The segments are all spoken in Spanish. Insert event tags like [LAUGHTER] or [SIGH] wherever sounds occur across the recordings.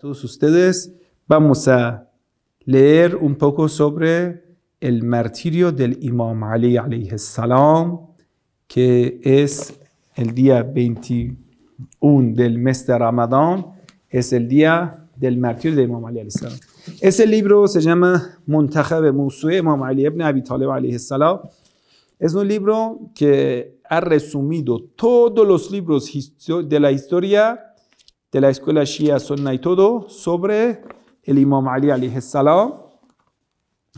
todos ustedes, vamos a leer un poco sobre el martirio del Imam Ali alayhi salam, que es el día 21 del mes de Ramadán, es el día del martirio de Imam Ali Ese libro se llama Montaje de Imam Ali ibn Abi Talib alayhi salam. Es un libro que ha resumido todos los libros de la historia de la escuela Shia Sunna y todo sobre el Imam Ali alayhi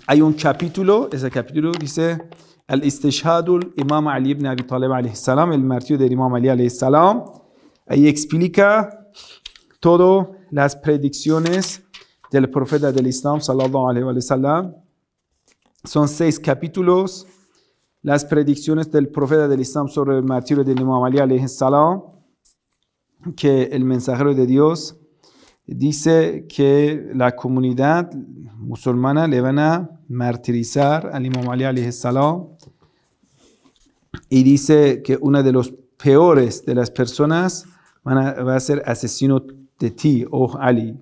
Hay un capítulo, ese capítulo dice el Istishhadul Imam Ali ibn Abi Talib alayhi salam, el martirio del Imam Ali alayhi salam. Ahí explica todas las predicciones del profeta del Islam sallallahu alayhi wa sallam. Son seis capítulos. Las predicciones del profeta del Islam sobre el martirio del Imam Ali alayhi salam que el mensajero de Dios dice que la comunidad musulmana le van a martirizar al imam Ali alayhi salam y dice que una de los peores de las personas va a ser asesino de ti, oh Ali.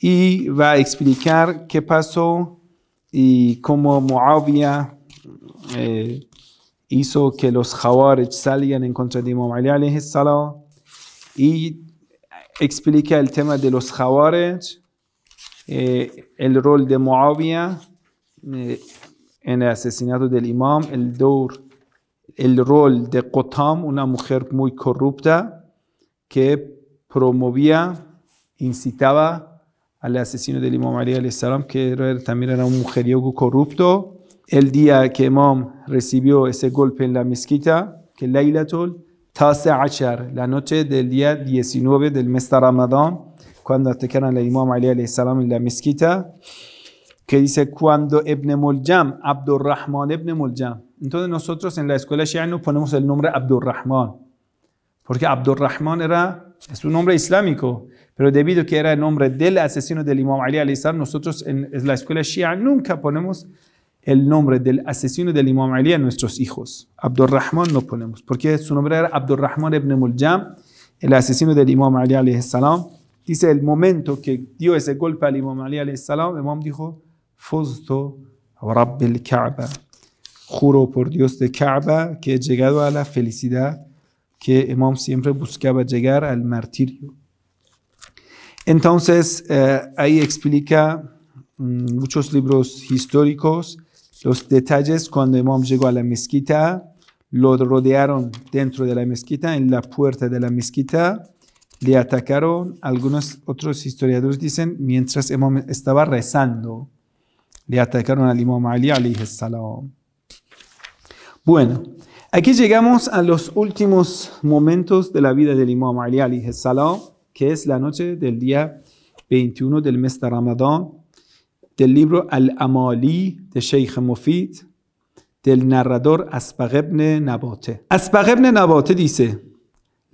Y va a explicar qué pasó y cómo Muawiyah eh, hizo que los Khawarij salieran en contra de Imam Ali alayhi salam y eh, explica el tema de los Khawarij, eh, el rol de Moabia eh, en el asesinato del imam, el, rol de Qutam, una mujer muy corrupta que promovía, incitaba al asesino del imam Ali al salam, que también era un mujeriego corrupto. El día que imam recibió ese golpe en la mezquita, que la ilatul la noche del día 19 del mes de Ramadán, cuando atacaron al Imam Ali alayhi salam en la mezquita, que dice cuando Ibn Muljam, Abdurrahman Ibn Muljam. Entonces nosotros en la escuela Shia no ponemos el nombre Abdurrahman, porque Abdurrahman era, es un nombre islámico, pero debido que era el nombre del asesino del Imam Ali al salam, nosotros en la escuela Shia nunca ponemos el nombre del asesino del Imam Ali a nuestros hijos. Abdurrahman no ponemos, porque su nombre era Abdurrahman ibn Muljam, el asesino del Imam Ali alayhi salam. Dice el momento que dio ese golpe al Imam Ali alayhi salam, el Imam dijo, Fuzto Rabbil Kaaba. Juro por Dios de Kaaba que he llegado a la felicidad que Imam siempre buscaba llegar al martirio. Entonces, eh, ahí explica mm, muchos libros históricos los detalles cuando Imam llegó a la mezquita, lo rodearon dentro de la mezquita, en la puerta de la mezquita, le atacaron. Algunos otros historiadores dicen, mientras Imam estaba rezando, le atacaron al Imam Ali, Bueno, aquí llegamos a los últimos momentos de la vida del Imam Ali, salam, que es la noche del día 21 del mes de Ramadán, del libro Al-Amali de Sheikh Mufid, del narrador Asbag ibn Nabate. Asbag ibn Nabate dice,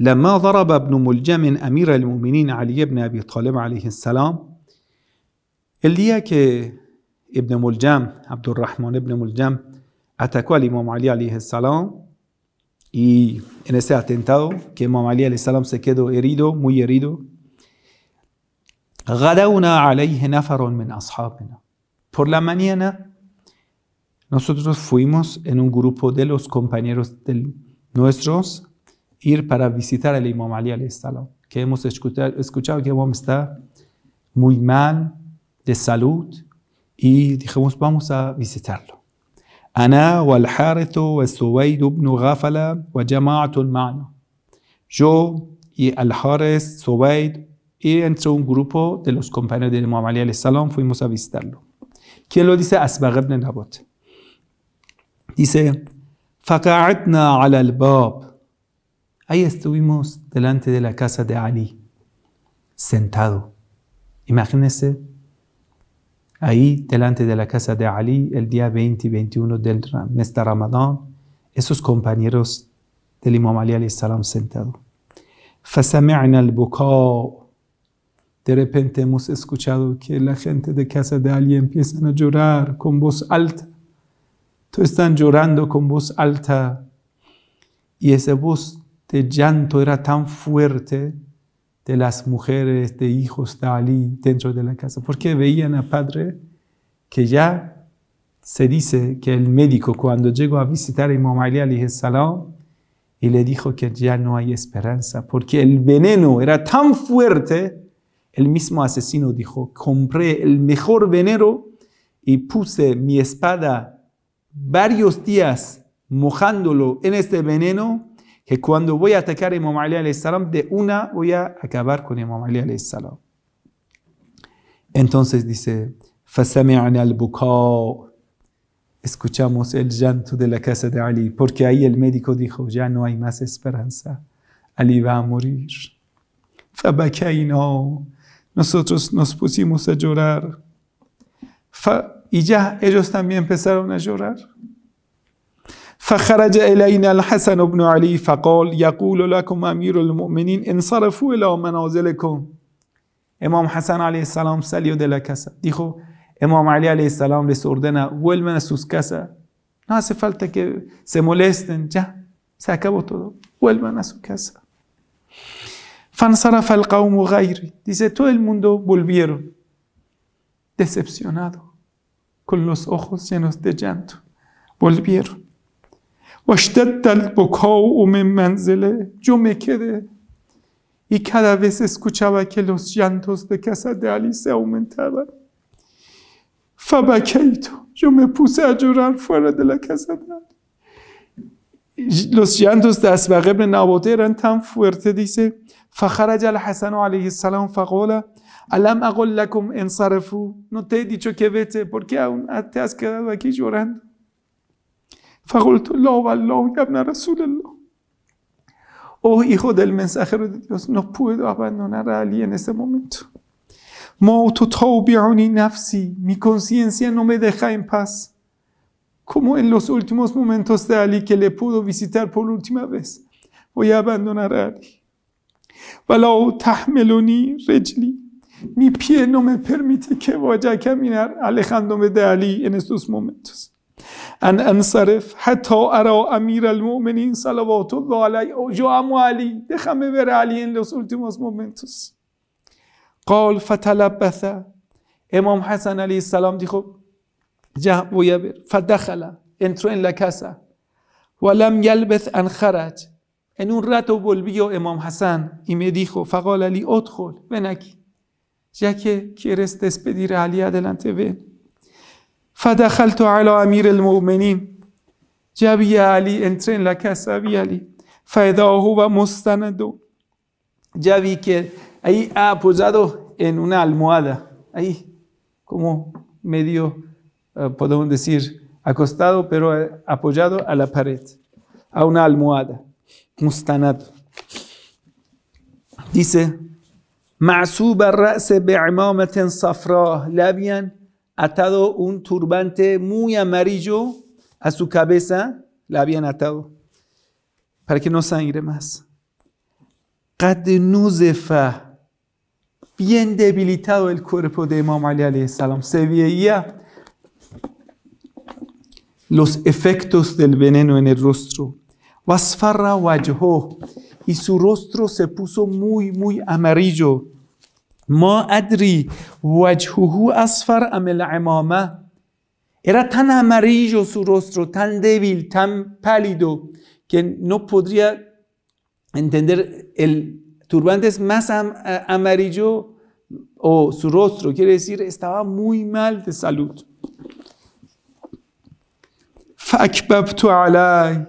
لما ضرب ابن ملجم امیر المؤمنین علی ابن ابی طالب علیه السلام el día que ابن ملجم Abdurrahman ibn Muljam atacó al Imam Ali alayhi salam y en ese atentado que Imam Ali alayhi salam se quedó herido, muy herido غدونا عليه نفر من أصحابنا. Por la mañana, nosotros fuimos en un grupo de los compañeros del, nuestros ir para visitar al Imam Ali al-Salam, que hemos escuchado, escuchado que el Imam está muy mal de salud y dijimos vamos a visitarlo. أنا والحارث والسويد بن غافلة وجماعة معنا. Yo y سويد y entró un grupo de los compañeros del Imam Ali al salam, fuimos a visitarlo. ¿Quién lo dice? Asbagh ibn Dice, faqa'atna al bab Ahí estuvimos delante de la casa de Ali, sentado. Imagínense, ahí delante de la casa de Ali, el día 20 y 21 del mes de Ramadán, esos compañeros del Imam Ali al salam sentado. al-buka'a de repente hemos escuchado que la gente de casa de alguien empiezan a llorar con voz alta. Todos están llorando con voz alta. Y esa voz de llanto era tan fuerte de las mujeres, de hijos de Ali dentro de la casa, porque veían a padre que ya se dice que el médico cuando llegó a visitar a Imam Ali salam y le dijo que ya no hay esperanza, porque el veneno era tan fuerte el mismo asesino dijo, compré el mejor veneno y puse mi espada varios días mojándolo en este veneno que cuando voy a atacar a Imam Ali salam de una voy a acabar con Imam Ali salam. Entonces dice, Escuchamos el llanto de la casa de Ali, porque ahí el médico dijo, ya no hay más esperanza, Ali va a morir. Nosotros nos pusimos a llorar y ya ellos también empezaron a llorar. ya alain al Hasan ibn Ali, dijo: Ya culo lakum amirul mu'minin, incarfuilahum nauzilakum. Imam Hasan alayhi salam salió de la casa. Dijo: Imam Ali alayhi salam les ordena: Vuelvan a sus casas. No hace falta que se molesten. Ya se acabó todo. Vuelvan a su casa. Dice, todo el mundo volvieron decepcionado, con los ojos llenos de llanto. Volvieron. Yo me quedé y cada vez escuchaba que los llantos de casa de Ali se aumentaban. Fabakeito, yo me puse a llorar fuera de la casa de Ali. Los llantos de Asbaq en eran tan fuertes, dice, فخرج الحسن عليه السلام فقال alam لكم انصرفوا no te he dicho que vete porque aún te has quedado aquí llorando فقلت oh hijo del mensajero de Dios no puedo abandonar a Ali en este momento mi conciencia no me deja en paz como en los últimos momentos de Ali que le pudo visitar por última vez voy a abandonar a Ali ولو تحملونی رجلی می پیه نومه پرمیته که واجه کمینر علی خندوم دلی انستوس مومنتوس ان انصرف حتی ارا امیر المؤمنین صلوات الله علی و امو علی دخمه بر علی این لس مومنتوس قال فطلب بثه امام حسن علی السلام دیخو جه بویبر بر انترون انترو این لکسه ولم یلبث ان خرج En un rato volvió Imam Hassan y me dijo, Fagol Ali, othol ven aquí, ya que quieres despedir a Ali, adelante, ven. فدخلت amir el Mu'minin, ya vi a Ali, entré en la casa, vi a Ali. Ya vi que ahí ha apoyado en una almohada, ahí, como medio, eh, podemos decir, acostado, pero eh, apoyado a la pared, a una almohada. Mustanad. Dice, safra. Le habían atado un turbante muy amarillo a su cabeza. La habían atado para que no sangre más. Qad Bien debilitado el cuerpo de Imam Ali Se veía los efectos del veneno en el rostro. وصفر وجهه ی سو روسترو س پوسو موی موی امریجو ما ادری وجهه اصفر ام العمامه ارا تان امریجو سو رسترو تان دویل تان پلیدو که نو پدریا انتندر ال توربانتس مس امریجو او سو رسترو دی استوا موی مل د علی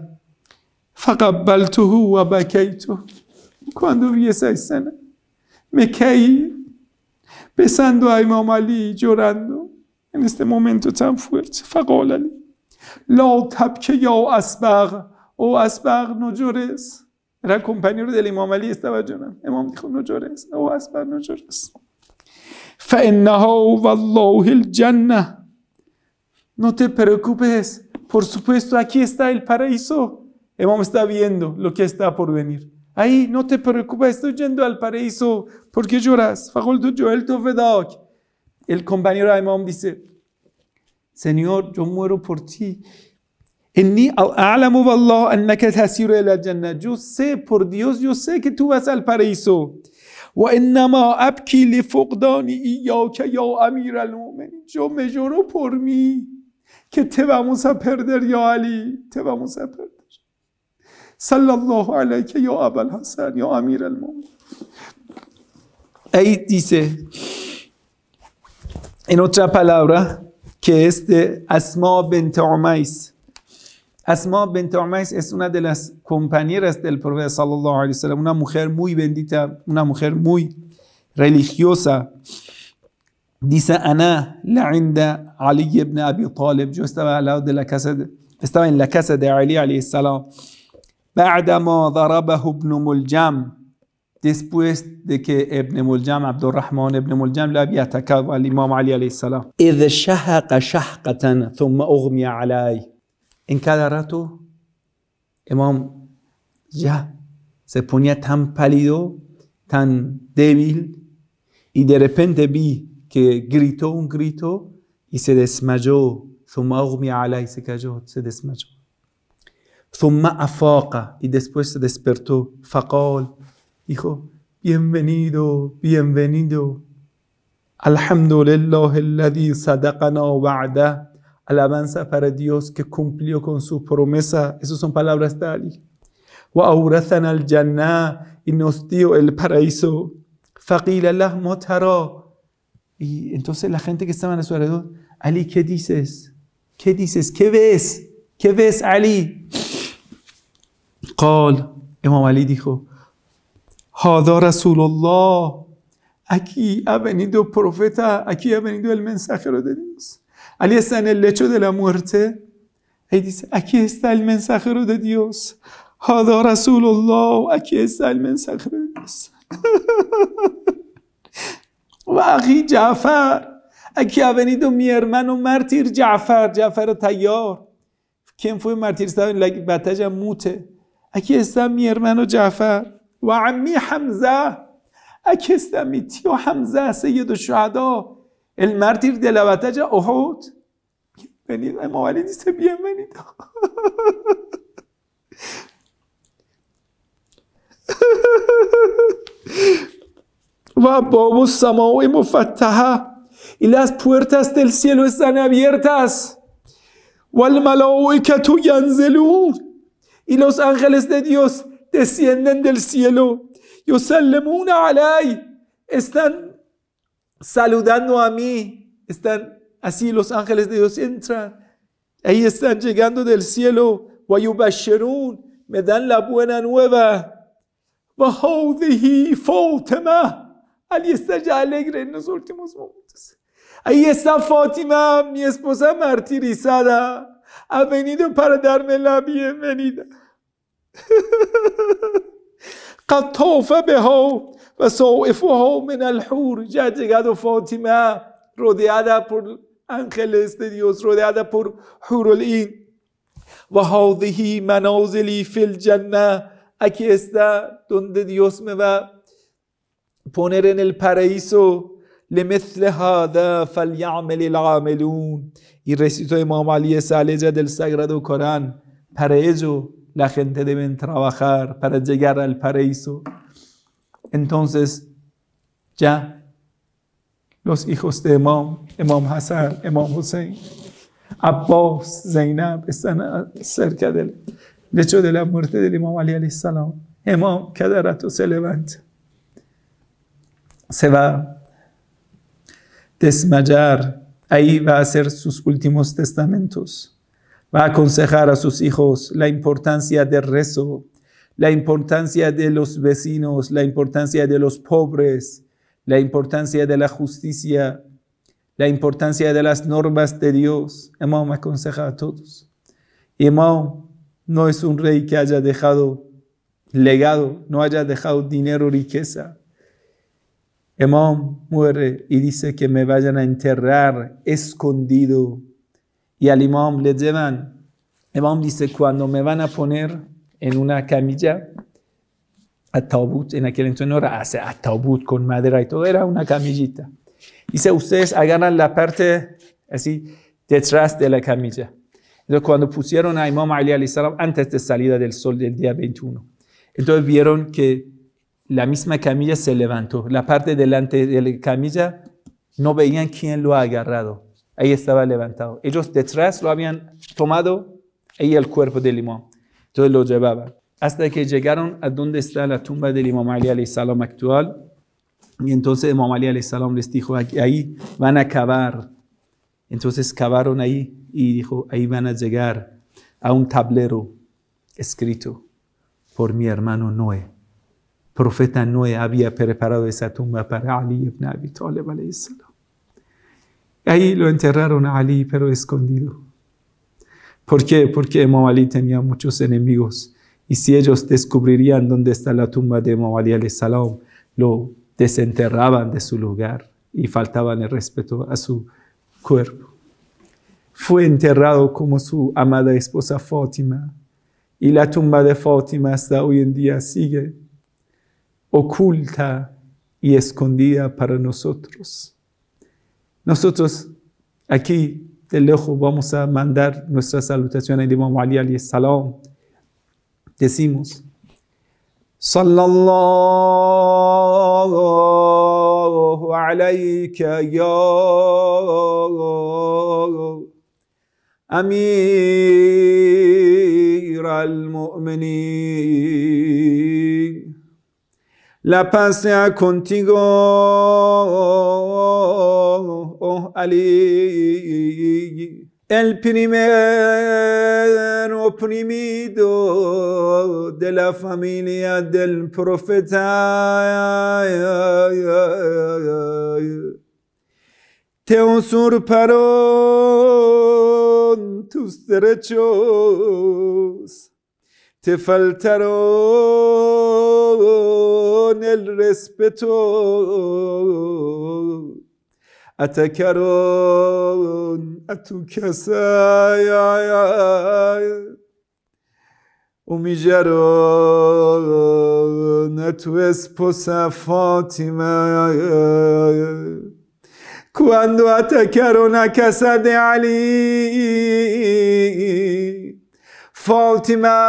فقبلته و بکیتو کندو ویسای سنه مکی بسندو ایمام علی جورندو این است مومنتو تن فورت فقال علی لا تبکه یا اسبغ او اسبغ نجورس را کمپنی رو دل امام علی استوجنن امام دیخو نجورس او اسبغ نجورس فانه والله الجنه نو پرکوبه است پر اکی استایل پرایسو Hemos está viendo lo que está por venir. Ahí no te preocupes, estoy yendo al paraíso. ¿Por qué lloras? El compañero Imam dice, Señor, yo muero por ti. Yo sé, por Dios, yo sé que tú vas al paraíso. Yo me lloro por mí, que te vamos a perder, ya Ali, te vamos a perder. صلى الله عليك يا أبا الحسن يا أمير المؤمنين Ahí dice, en otra palabra, que es de Asma bint Umais. Asma bint Umais es una de las compañeras del profeta sallallahu alayhi wa sallam, una mujer muy bendita, una mujer muy religiosa. Dice Ana, la inda Ali ibn Abi Talib, yo estaba al lado de la casa, de, estaba en la casa de Ali alayhi salam. بعدما ضربه ابن ملجم después de que ابن ملجم عبد الرحمن ابن ملجم لم يتكاظ الإمام علي عليه السلام إذ شهق شهقة ثم أغمي عليه encadarrato Imam ya se ponía tan pálido, tan débil, y de repente vi que gritó un grito y se desmayó. y se cayó, se desmayó. y después se despertó Fakol, dijo bienvenido bienvenido alabanza para Dios que cumplió con su promesa esas son palabras de Ali y nos dio el paraíso y entonces la gente que estaba a su alrededor Ali ¿qué dices? ¿qué dices? ¿qué ves? ¿qué ves Ali? قال امام علی دیخو خب، هادا رسول الله اکی ابنی دو اکی ابنی دو المن سخر دادیس علی استن لچو دل مورته اکی است المن سخر دادیس هادا رسول الله اکی است المن سخر دادیس [LAUGHS] و اخی جعفر اکی ابنی دو میرمن و مرتیر جعفر جعفر تیار کنفوی مرتیر سوین لگ بتجم موته می میرمن و جعفر و عمی حمزه اکی استم و حمزه سید شهدا المرتیر دلوته جا احود بنید اما ولی نیست بیم بنید و باب سماوی مفتحه y پورتاس puertas del و الملاوی که تو y los ángeles de Dios descienden del cielo. a alay. Están saludando a mí. Están así los ángeles de Dios entran. Ahí están llegando del cielo. Me dan la buena nueva. Ahí está ya alegre en los últimos momentos. Ahí está Fátima, mi esposa martirizada. Ha venido para darme la bienvenida. [LAUGHS] قد به ها و من الحور جه جد و فاطمه رو دیاده پر انخل استدیوز رو دیاده پر حور الین و حاضهی منازلی فی الجنه اکی استا دند و پونرن الپرئیس لمثل هذا فلیعمل العاملون این رسیتو امام علیه سالی جدل سگرد و کرن la gente debe trabajar para llegar al paraíso. Entonces, ya los hijos de Imam, Imam Hassan, Imam Hussein, Abbas, Zainab, están cerca del hecho de la muerte del Imam Ali al salam. Imam rato se levanta, se va a desmayar, ahí va a hacer sus últimos testamentos va a aconsejar a sus hijos la importancia del rezo, la importancia de los vecinos, la importancia de los pobres, la importancia de la justicia, la importancia de las normas de Dios. me aconseja a todos. Imam no es un rey que haya dejado legado, no haya dejado dinero, o riqueza. Imam muere y dice que me vayan a enterrar escondido y al imam le llevan. El imam dice, cuando me van a poner en una camilla, atabut, en aquel entonces no era hace atabut con madera y todo, era una camillita. Dice, ustedes agarran la parte así detrás de la camilla. Entonces, cuando pusieron a Imam Ali al salam antes de salida del sol del día 21, entonces vieron que la misma camilla se levantó. La parte delante de la camilla no veían quién lo ha agarrado ahí estaba levantado. Ellos detrás lo habían tomado, ahí el cuerpo del imam. Entonces lo llevaba. Hasta que llegaron a donde está la tumba del imam Ali salam actual. Y entonces imam Ali salam les dijo, ahí van a cavar. Entonces cavaron ahí y dijo, ahí van a llegar a un tablero escrito por mi hermano Noé. Profeta Noé había preparado esa tumba para Ali ibn Abi Talib salam. Ahí lo enterraron a Ali, pero escondido. ¿Por qué? Porque Imam tenía muchos enemigos. Y si ellos descubrirían dónde está la tumba de Imam Ali, salam, lo desenterraban de su lugar y faltaban el respeto a su cuerpo. Fue enterrado como su amada esposa Fátima. Y la tumba de Fátima hasta hoy en día sigue oculta y escondida para nosotros. Nosotros aquí de lejos vamos a mandar nuestra salutación a Imam Ali alayhi salam. Decimos, Sallallahu alayka ya Amir al-Mu'minin. La paz sea contigo. El primer oprimido de la familia del profeta. Te usurparon tus derechos, te faltaron el respeto اتکرون اتو کسای umigerun etues posa Fatima quando atacarono a casa de Ali Fatima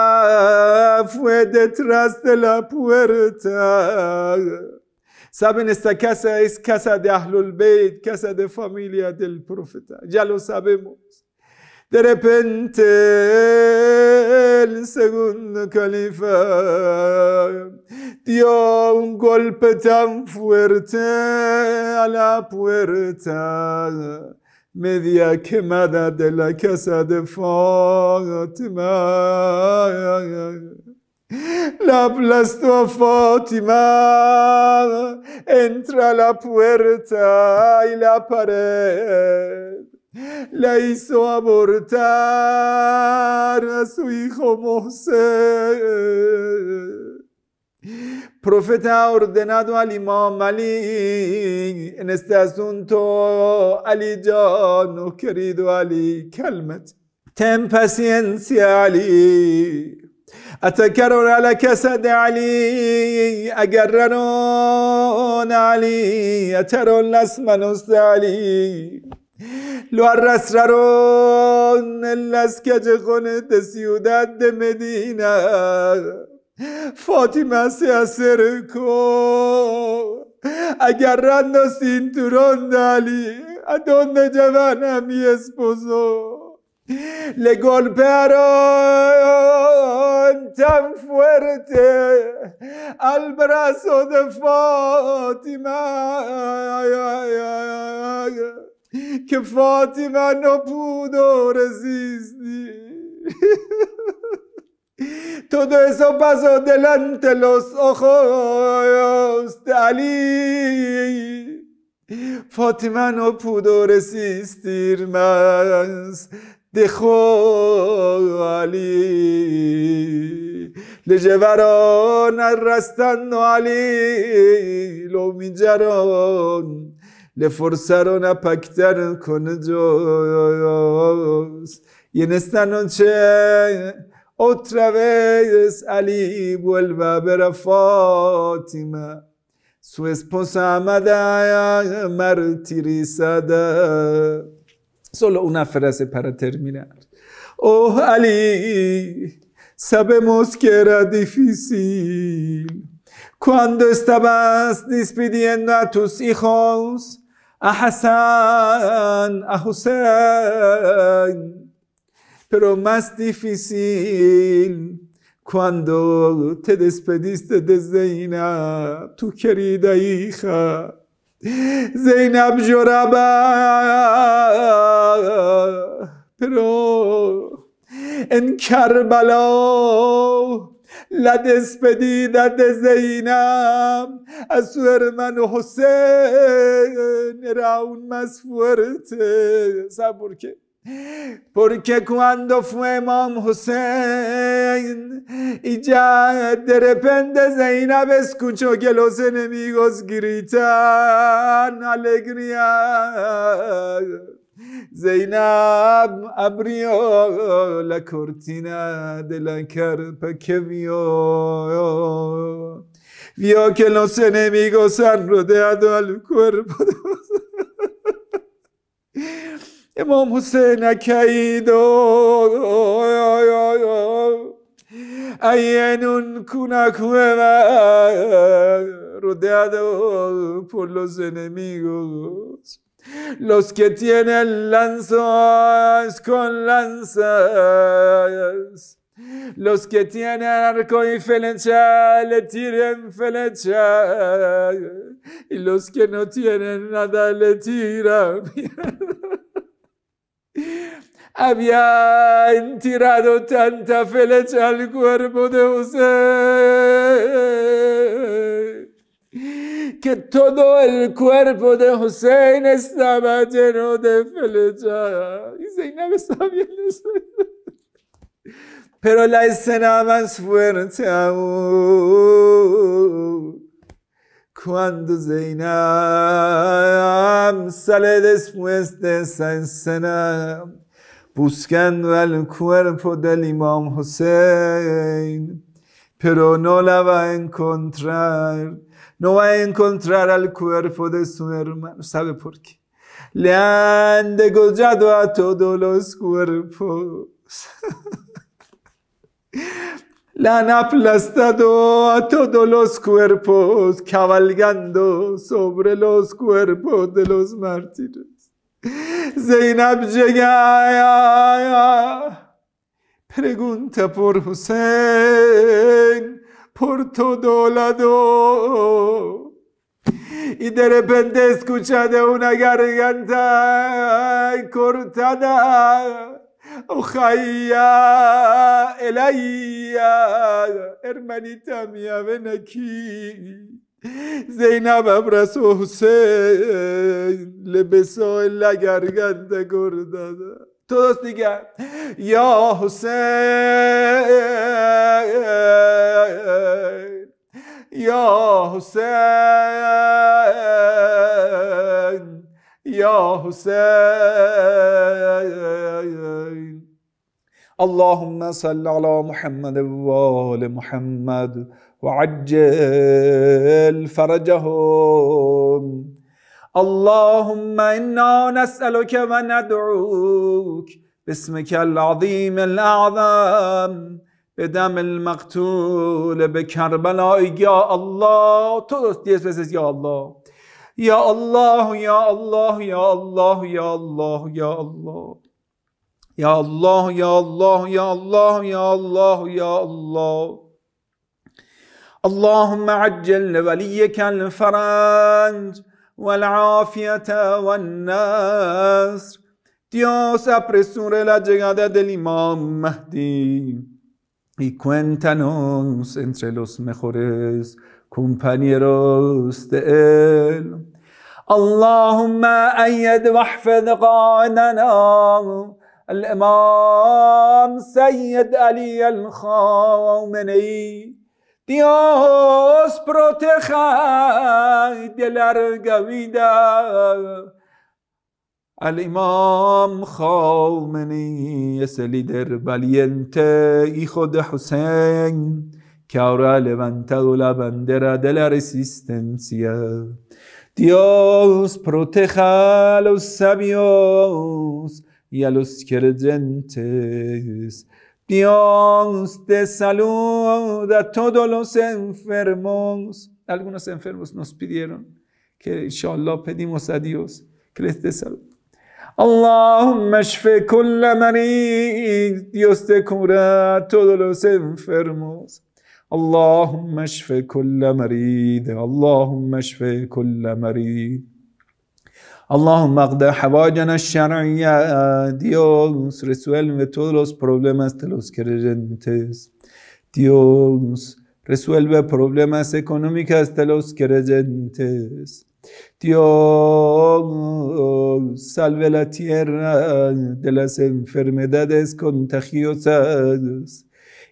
fue detrás de la puerta Saben, esta casa es casa de Ahlul Bayt, casa de familia del profeta. Ya lo sabemos. De repente, el segundo califa dio un golpe tan fuerte a la puerta media quemada de la casa de Fátima. La aplastó a Fátima entra a la puerta y la pared. La hizo abortar a su hijo Moisés. Profeta ordenado al imam Ali en este asunto. Ali no querido Ali, cálmate. Ten paciencia, Ali. أتكرر على كسد علي علی علي أتر الأسم نستعلي لو الرسررون اللسكج خنت سيودات مدينة فاطمه سیاسر کو اگر ادون جوانم یه اسپوزو Le golpearon tan fuerte al brazo de Fátima que Fátima no pudo resistir. Todo eso pasó delante los ojos de Ali. Fátima no pudo resistir más. Dejó ali le llevaron arrastando alí, Ali, lo minjaron, le forzaron a pactar con ellos. Y en esta noche, otra vez Ali vuelve a ver a Fátima, su esposa amada martirizada. Solo una frase para terminar. Oh Ali, sabemos que era difícil. Cuando estabas despidiendo a tus hijos, a Hassan, a Hussein, pero más difícil cuando te despediste de Zeina, tu querida hija. زینب جرب پرو ان کربلا لدس بدیدت زینب از من حسین راون مسفورت صبر که Porque cuando fue Imam Hussein y ya de repente Zainab escuchó que los enemigos gritan alegría. Zainab abrió la cortina de la carpa que vio. Vio que los enemigos han rodeado al cuerpo de امام حسین en una cueva, rodeado por los enemigos los que tienen lanzas con lanzas los que tienen arco y flecha le tiran flecha. Y los que no tienen nada le tiran. Habían tirado tanta flecha al cuerpo de José que todo el cuerpo de José estaba lleno de flecha. Y se sabía eso. Pero la escena más fuerte aún cuando Zainab sale después de esa escena, buscando el cuerpo del imam Hussein, pero no la va a encontrar, no va a encontrar al cuerpo de su hermano. ¿Sabe por qué? Le han degollado a todos los cuerpos. [LAUGHS] La han aplastado a todos los cuerpos, cabalgando sobre los cuerpos de los mártires. Zainab llega, pregunta por Hussein, por todo lado. Y de repente escucha de una garganta cortada أخي إلي ارمني تامية ونكي زینب ابرس و حسین لبسای لگرگنده تو درست دیگه یا حسین یا حسین یا حسين اللهم صل على محمد و آل محمد وعجل فرجهم اللهم إنا نسألك وندعوك باسمك العظيم الأعظم بدم المقتول بكربلاء يا الله تو دیس یا الله يا الله يا الله يا الله يا الله يا الله يا الله يا الله يا الله يا الله يا الله اللهم عجل لوليك الفرج والعافية والنصر Dios apresura la llegada del Imam Mahdi y cuéntanos entre los mejores compañeros de اللهم أيد واحفظ قائدنا الامام سيد علي الخامنئي دیوز پروتخای دلر گویده الامام خامنی سلیدر que ahora ha levantado la bandera de la resistencia. Dios proteja a los sabios y a los creyentes. Dios te saluda a todos los enfermos. Algunos enfermos nos pidieron que inshallah pedimos a Dios que les dé salud. Allahumma shfe kulla Dios te cura a todos los enfermos. اللهم اشف كل مريض اللهم اشف كل مريض اللهم اقضي حواجنا الشرعية ديوس رسوelve todos los problemas de los creyentes Dios resuelve problemas económicas de los creyentes Dios salve la tierra de las enfermedades contagiosas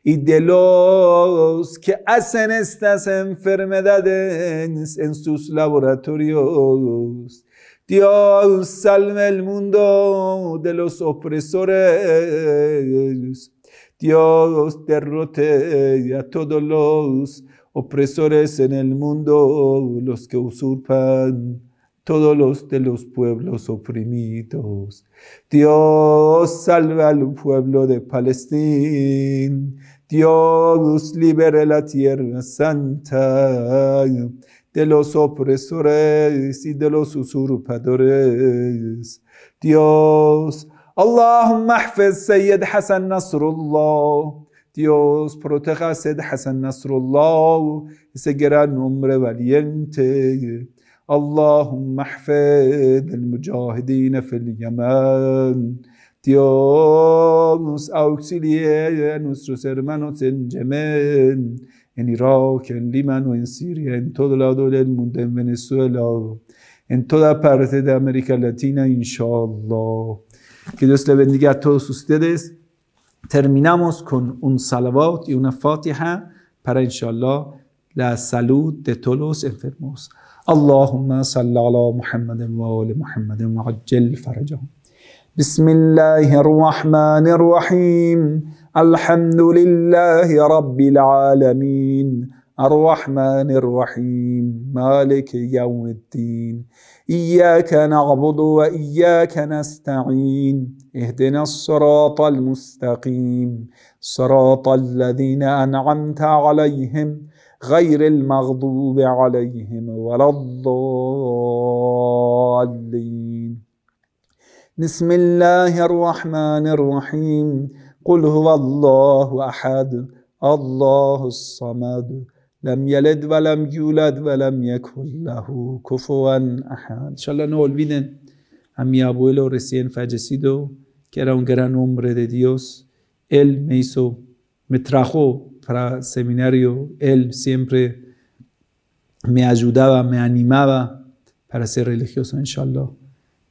Y de los que hacen estas enfermedades en sus laboratorios. Dios salve el mundo de los opresores. Dios derrote a todos los opresores en el mundo, los que usurpan todos los de los pueblos oprimidos. Dios salva al pueblo de Palestina. Dios libere la tierra santa de los opresores y de los usurpadores. Dios, Allahumma hafiz Sayyid Hassan Nasrullah. Dios, proteja a Sayyid Hassan Nasrullah, ese gran hombre valiente. اللهم احفظ المجاهدين في اليمن Dios auxilie a nuestros hermanos en Yemen, en Irak, en Líbano, en Siria, en todo lado del mundo, en Venezuela, en toda parte de América Latina, inshallah. Que Dios le bendiga a todos ustedes. Terminamos con un salavat y una fatiha para, inshallah, la salud de todos los enfermos. اللهم صل على محمد وآل محمد وعجل فرجهم بسم الله الرحمن الرحيم الحمد لله رب العالمين الرحمن الرحيم مالك يوم الدين إياك نعبد وإياك نستعين اهدنا الصراط المستقيم صراط الذين أنعمت عليهم غير المغضوب عليهم ولا الضالين بسم الله الرحمن الرحيم قل هو الله أحد الله الصمد لم يلد ولم يولد ولم يكن له كفوا أحد إن شاء الله نقول بيدن أمي أبو إلو recién fallecido, كيرون era un gran hombre de Dios, para seminario, él siempre me ayudaba, me animaba para ser religioso, inshallah.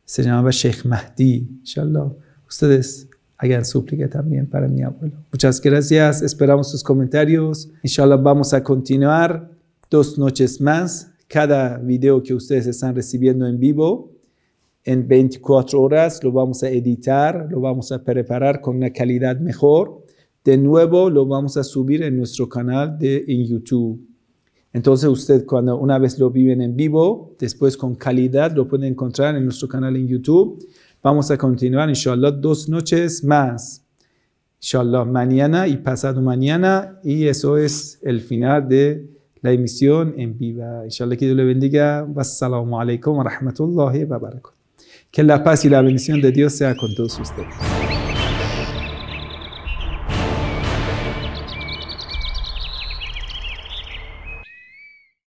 Se llamaba Sheikh Mahdi, inshallah. Ustedes hagan súplica también para mi abuelo. Muchas gracias, esperamos sus comentarios. Inshallah vamos a continuar dos noches más. Cada video que ustedes están recibiendo en vivo, en 24 horas lo vamos a editar, lo vamos a preparar con una calidad mejor de nuevo lo vamos a subir en nuestro canal de en YouTube. Entonces usted cuando una vez lo viven en vivo, después con calidad lo puede encontrar en nuestro canal en YouTube. Vamos a continuar, inshallah, dos noches más. Inshallah, mañana y pasado mañana. Y eso es el final de la emisión en viva. Inshallah, que Dios le bendiga. Wassalamu alaikum wa rahmatullahi wa barakatuh. Que la paz y la bendición de Dios sea con todos ustedes.